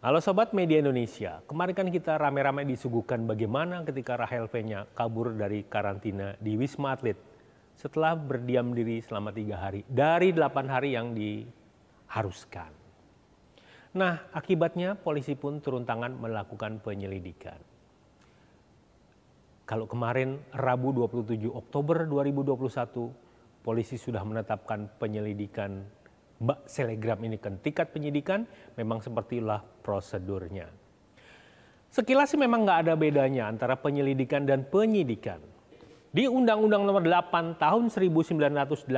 Halo Sobat Media Indonesia, kemarin kan kita rame-rame disuguhkan bagaimana ketika Rahel Fenya kabur dari karantina di Wisma Atlet setelah berdiam diri selama tiga hari dari delapan hari yang diharuskan. Nah, akibatnya polisi pun turun tangan melakukan penyelidikan. Kalau kemarin Rabu 27 Oktober 2021, polisi sudah menetapkan penyelidikan Mbak Selegram ini ke kan tingkat penyidikan, memang sepertilah prosedurnya. Sekilas sih memang nggak ada bedanya antara penyelidikan dan penyidikan. Di Undang-Undang Nomor 8 Tahun 1981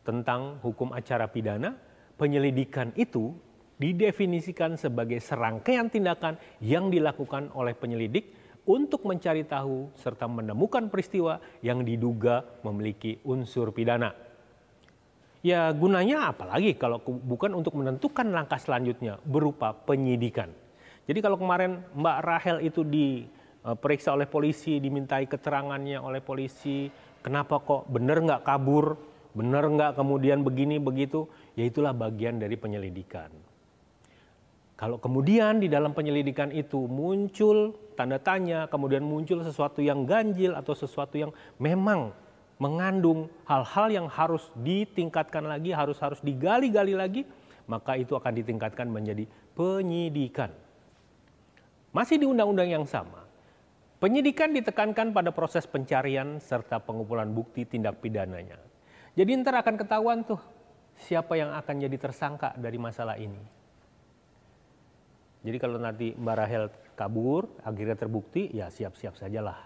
tentang hukum acara pidana, penyelidikan itu didefinisikan sebagai serangkaian tindakan yang dilakukan oleh penyelidik untuk mencari tahu serta menemukan peristiwa yang diduga memiliki unsur pidana. Ya gunanya apalagi kalau bukan untuk menentukan langkah selanjutnya berupa penyidikan. Jadi kalau kemarin Mbak Rahel itu diperiksa eh, oleh polisi, dimintai keterangannya oleh polisi, kenapa kok benar nggak kabur, benar nggak kemudian begini begitu, ya itulah bagian dari penyelidikan. Kalau kemudian di dalam penyelidikan itu muncul tanda tanya, kemudian muncul sesuatu yang ganjil atau sesuatu yang memang mengandung hal-hal yang harus ditingkatkan lagi, harus harus digali-gali lagi, maka itu akan ditingkatkan menjadi penyidikan. Masih di undang-undang yang sama, penyidikan ditekankan pada proses pencarian serta pengumpulan bukti tindak pidananya. Jadi ntar akan ketahuan tuh siapa yang akan jadi tersangka dari masalah ini. Jadi kalau nanti Mbak Rahel kabur, akhirnya terbukti, ya siap-siap sajalah.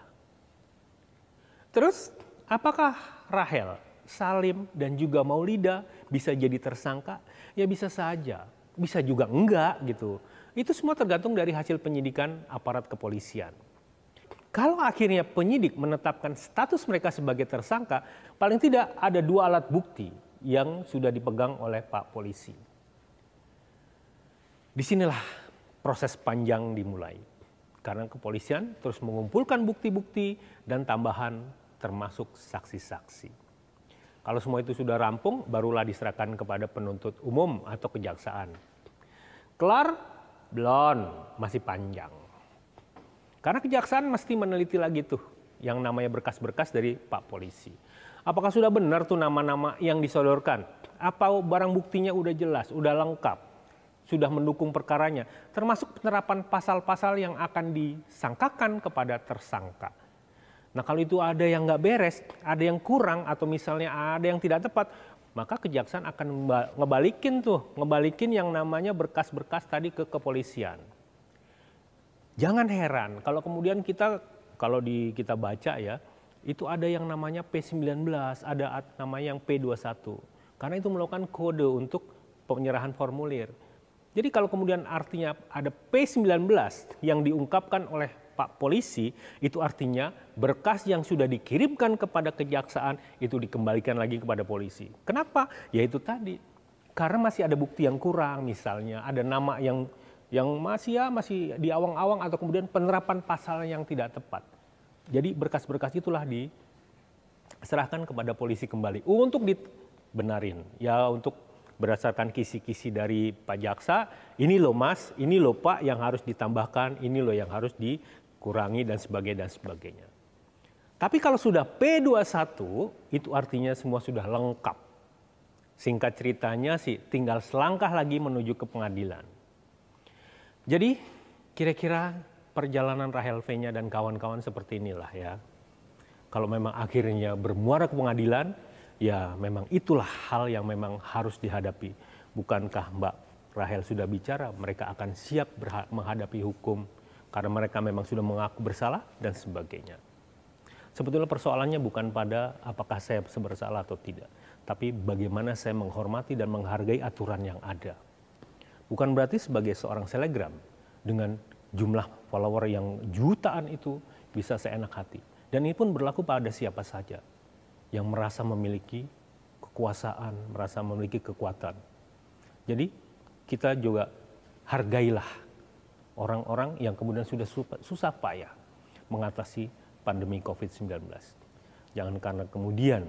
Terus apakah Rahel, Salim, dan juga Maulida bisa jadi tersangka? Ya bisa saja, bisa juga enggak gitu. Itu semua tergantung dari hasil penyidikan aparat kepolisian. Kalau akhirnya penyidik menetapkan status mereka sebagai tersangka, paling tidak ada dua alat bukti yang sudah dipegang oleh Pak Polisi. Disinilah proses panjang dimulai. Karena kepolisian terus mengumpulkan bukti-bukti dan tambahan termasuk saksi-saksi. Kalau semua itu sudah rampung, barulah diserahkan kepada penuntut umum atau kejaksaan. Kelar? Belum, masih panjang. Karena kejaksaan mesti meneliti lagi tuh yang namanya berkas-berkas dari Pak Polisi. Apakah sudah benar tuh nama-nama yang disodorkan? Apa barang buktinya udah jelas, udah lengkap, sudah mendukung perkaranya, termasuk penerapan pasal-pasal yang akan disangkakan kepada tersangka Nah kalau itu ada yang nggak beres, ada yang kurang atau misalnya ada yang tidak tepat, maka kejaksaan akan ngebalikin tuh, ngebalikin yang namanya berkas-berkas tadi ke kepolisian. Jangan heran kalau kemudian kita kalau di kita baca ya, itu ada yang namanya P19, ada namanya yang P21. Karena itu melakukan kode untuk penyerahan formulir. Jadi kalau kemudian artinya ada P19 yang diungkapkan oleh Pak polisi, itu artinya berkas yang sudah dikirimkan kepada kejaksaan itu dikembalikan lagi kepada polisi. Kenapa? Ya itu tadi. Karena masih ada bukti yang kurang misalnya, ada nama yang yang masih ya masih di awang-awang atau kemudian penerapan pasal yang tidak tepat. Jadi berkas-berkas itulah diserahkan kepada polisi kembali untuk dibenarin. Ya untuk berdasarkan kisi-kisi dari Pak Jaksa, ini loh Mas, ini loh Pak yang harus ditambahkan, ini loh yang harus di kurangi dan sebagainya dan sebagainya. Tapi kalau sudah P21 itu artinya semua sudah lengkap. Singkat ceritanya sih tinggal selangkah lagi menuju ke pengadilan. Jadi kira-kira perjalanan Rahel V-nya dan kawan-kawan seperti inilah ya. Kalau memang akhirnya bermuara ke pengadilan, ya memang itulah hal yang memang harus dihadapi. Bukankah Mbak Rahel sudah bicara mereka akan siap menghadapi hukum karena mereka memang sudah mengaku bersalah dan sebagainya. Sebetulnya persoalannya bukan pada apakah saya bersalah atau tidak, tapi bagaimana saya menghormati dan menghargai aturan yang ada. Bukan berarti sebagai seorang selegram dengan jumlah follower yang jutaan itu bisa seenak hati. Dan ini pun berlaku pada siapa saja yang merasa memiliki kekuasaan, merasa memiliki kekuatan. Jadi kita juga hargailah orang-orang yang kemudian sudah susah payah mengatasi pandemi COVID-19. Jangan karena kemudian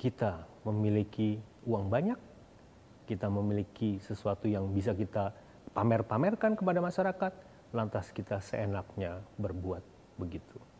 kita memiliki uang banyak, kita memiliki sesuatu yang bisa kita pamer-pamerkan kepada masyarakat, lantas kita seenaknya berbuat begitu.